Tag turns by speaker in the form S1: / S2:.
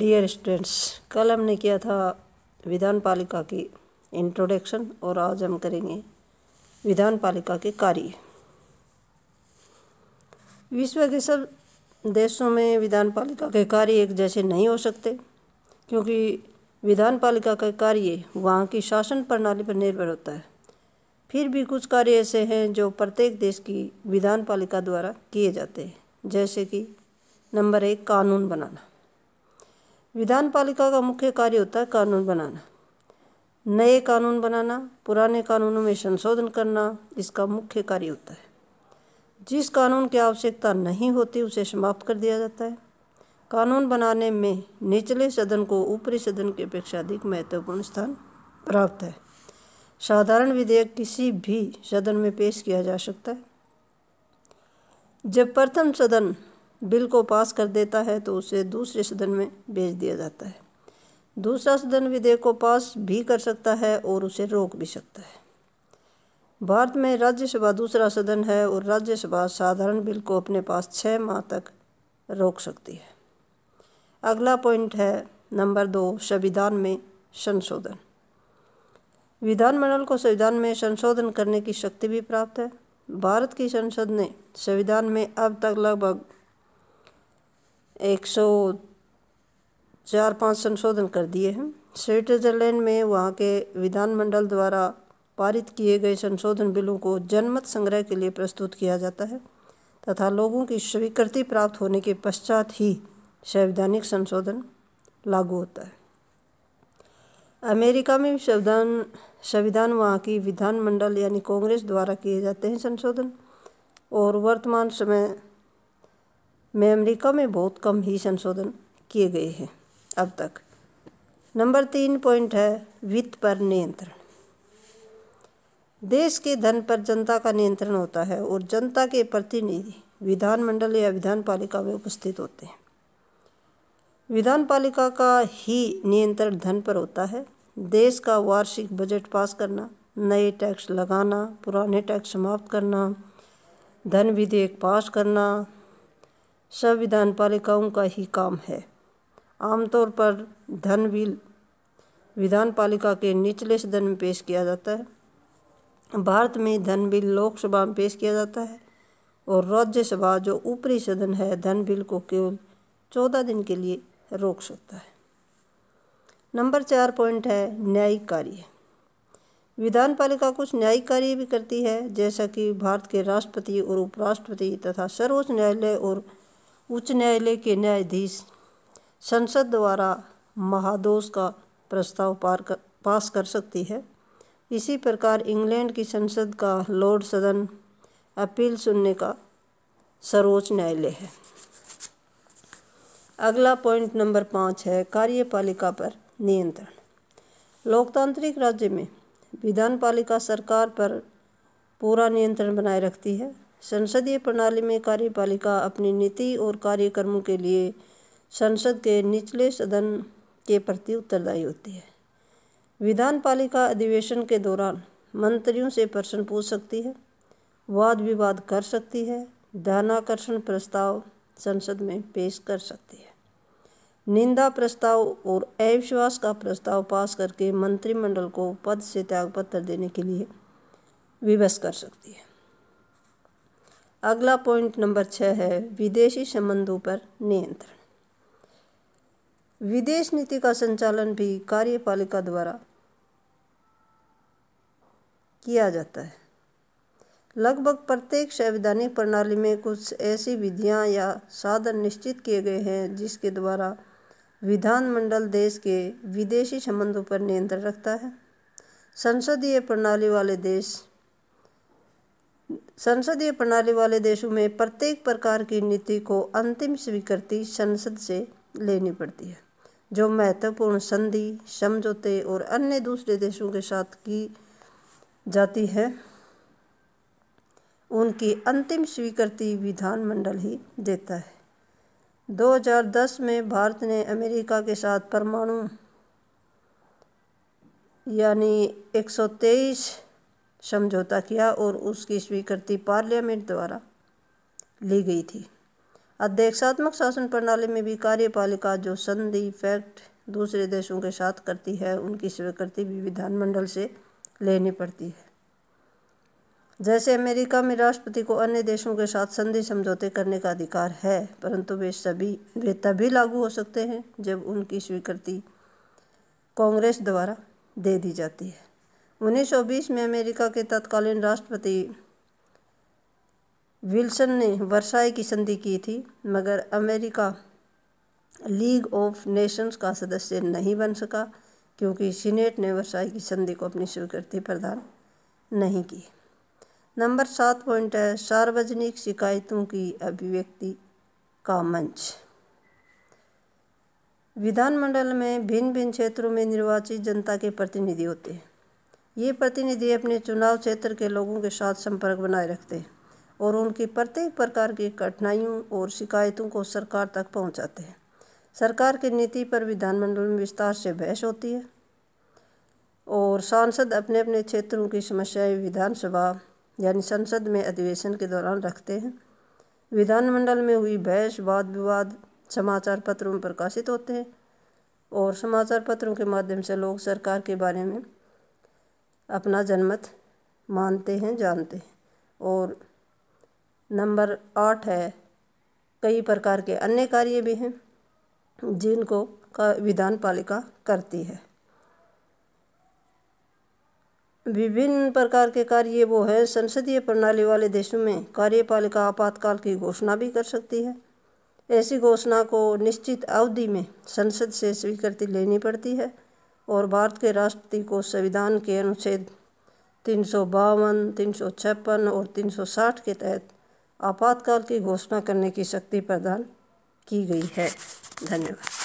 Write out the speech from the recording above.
S1: dear students कल हमने किया था विधान पालिका की इंट्रोडक्शन और आज हम करेंगे विधान पालिका के कार्य विश्व के सब देशों में विधान पालिका के कार्य एक जैसे नहीं हो सकते क्योंकि विधान पालिका का कार्य वहाँ की शासन प्रणाली पर निर्भर होता है फिर भी कुछ कार्य ऐसे हैं जो प्रत्येक देश की विधान पालिका द्वारा किए जाते हैं जैसे कि नंबर एक कानून बनाना विधान पालिका का मुख्य कार्य होता है कानून बनाना नए कानून बनाना पुराने कानूनों में संशोधन करना इसका मुख्य कार्य होता है जिस कानून की आवश्यकता नहीं होती उसे समाप्त कर दिया जाता है कानून बनाने में निचले सदन को ऊपरी सदन की अपेक्षा अधिक महत्वपूर्ण स्थान प्राप्त है साधारण विधेयक किसी भी सदन में पेश किया जा सकता है जब प्रथम सदन बिल को पास कर देता है तो उसे दूसरे सदन में भेज दिया जाता है दूसरा सदन विधेयक को पास भी कर सकता है और उसे रोक भी सकता है भारत में राज्यसभा दूसरा सदन है और राज्यसभा साधारण बिल को अपने पास छः माह तक रोक सकती है अगला पॉइंट है नंबर दो संविधान में संशोधन विधानमंडल को संविधान में संशोधन करने की शक्ति भी प्राप्त है भारत की संसद ने संविधान में अब तक लगभग एक सौ चार पाँच संशोधन कर दिए हैं स्विट्ज़रलैंड में वहाँ के विधानमंडल द्वारा पारित किए गए संशोधन बिलों को जनमत संग्रह के लिए प्रस्तुत किया जाता है तथा लोगों की स्वीकृति प्राप्त होने के पश्चात ही संवैधानिक संशोधन लागू होता है अमेरिका में संविधान संविधान वहाँ की विधानमंडल यानी कांग्रेस द्वारा किए जाते हैं संशोधन और वर्तमान समय में अमेरिका में बहुत कम ही संशोधन किए गए हैं अब तक नंबर तीन पॉइंट है वित्त पर नियंत्रण देश के धन पर जनता का नियंत्रण होता है और जनता के प्रतिनिधि विधानमंडल या विधान पालिका में उपस्थित होते हैं विधान पालिका का ही नियंत्रण धन पर होता है देश का वार्षिक बजट पास करना नए टैक्स लगाना पुराने टैक्स समाप्त करना धन विधेयक पास करना सब विधान पालिकाओं का ही काम है आमतौर पर धन बिल विधान पालिका के निचले सदन में पेश किया जाता है भारत में धन बिल लोकसभा में पेश किया जाता है और राज्यसभा जो ऊपरी सदन है धन बिल को केवल चौदह दिन के लिए रोक सकता है नंबर चार पॉइंट है न्यायिक कार्य विधान पालिका कुछ न्यायिक कार्य भी करती है जैसा कि भारत के राष्ट्रपति और उपराष्ट्रपति तथा सर्वोच्च न्यायालय और उच्च न्यायालय के न्यायाधीश संसद द्वारा महादोष का प्रस्ताव पार कर, पास कर सकती है इसी प्रकार इंग्लैंड की संसद का लॉर्ड सदन अपील सुनने का सर्वोच्च न्यायालय है अगला पॉइंट नंबर पाँच है कार्यपालिका पर नियंत्रण लोकतांत्रिक राज्य में विधान पालिका सरकार पर पूरा नियंत्रण बनाए रखती है संसदीय प्रणाली में कार्यपालिका अपनी नीति और कार्यक्रमों के लिए संसद के निचले सदन के प्रति उत्तरदायी होती है विधान पालिका अधिवेशन के दौरान मंत्रियों से प्रश्न पूछ सकती है वाद विवाद कर सकती है ध्यानाकर्षण प्रस्ताव संसद में पेश कर सकती है निंदा प्रस्ताव और अविश्वास का प्रस्ताव पास करके मंत्रिमंडल को पद से त्यागपत्र देने के लिए विवश कर सकती है अगला पॉइंट नंबर छः है विदेशी संबंधों पर नियंत्रण विदेश नीति का संचालन भी कार्यपालिका द्वारा किया जाता है लगभग प्रत्येक संवैधानिक प्रणाली में कुछ ऐसी विधियां या साधन निश्चित किए गए हैं जिसके द्वारा विधानमंडल देश के विदेशी संबंधों पर नियंत्रण रखता है संसदीय प्रणाली वाले देश संसदीय प्रणाली वाले देशों में प्रत्येक प्रकार की नीति को अंतिम स्वीकृति संसद से लेनी पड़ती है जो महत्वपूर्ण संधि समझौते और अन्य दूसरे देशों के साथ की जाती है उनकी अंतिम स्वीकृति विधानमंडल ही देता है 2010 में भारत ने अमेरिका के साथ परमाणु यानी 123 समझौता किया और उसकी स्वीकृति पार्लियामेंट द्वारा ली गई थी अध्यक्षात्मक शासन प्रणाली में भी कार्यपालिका जो संधि फैक्ट दूसरे देशों के साथ करती है उनकी स्वीकृति भी विधानमंडल से लेनी पड़ती है जैसे अमेरिका में राष्ट्रपति को अन्य देशों के साथ संधि समझौते करने का अधिकार है परंतु वे सभी वे तभी लागू हो सकते हैं जब उनकी स्वीकृति कांग्रेस द्वारा दे दी जाती है 1920 में अमेरिका के तत्कालीन राष्ट्रपति विल्सन ने वर्षाई की संधि की थी मगर अमेरिका लीग ऑफ नेशंस का सदस्य नहीं बन सका क्योंकि सीनेट ने वर्षाई की संधि को अपनी स्वीकृति प्रदान नहीं की नंबर सात पॉइंट है सार्वजनिक शिकायतों की अभिव्यक्ति का मंच विधानमंडल में भिन्न भिन्न क्षेत्रों में निर्वाचित जनता के प्रतिनिधि होते हैं ये प्रतिनिधि अपने चुनाव क्षेत्र के लोगों के साथ संपर्क बनाए रखते हैं और उनकी प्रत्येक प्रकार की कठिनाइयों और शिकायतों को सरकार तक पहुंचाते हैं सरकार की नीति पर विधानमंडल में विस्तार से बहस होती है और सांसद अपने अपने क्षेत्रों की समस्याएं विधानसभा यानी संसद में अधिवेशन के दौरान रखते हैं विधानमंडल में हुई बहस वाद विवाद समाचार पत्रों में प्रकाशित होते हैं और समाचार पत्रों के माध्यम से लोग सरकार के बारे में अपना जनमत मानते हैं जानते हैं और नंबर आठ है कई प्रकार के अन्य कार्य भी हैं जिनको का विधान पालिका करती है विभिन्न प्रकार के कार्य वो है संसदीय प्रणाली वाले देशों में कार्यपालिका आपातकाल की घोषणा भी कर सकती है ऐसी घोषणा को निश्चित अवधि में संसद से स्वीकृति लेनी पड़ती है और भारत के राष्ट्रपति को संविधान के अनुच्छेद तीन सौ बावन तीन सौ छप्पन और तीन सौ साठ के तहत आपातकाल की घोषणा करने की शक्ति प्रदान की गई है धन्यवाद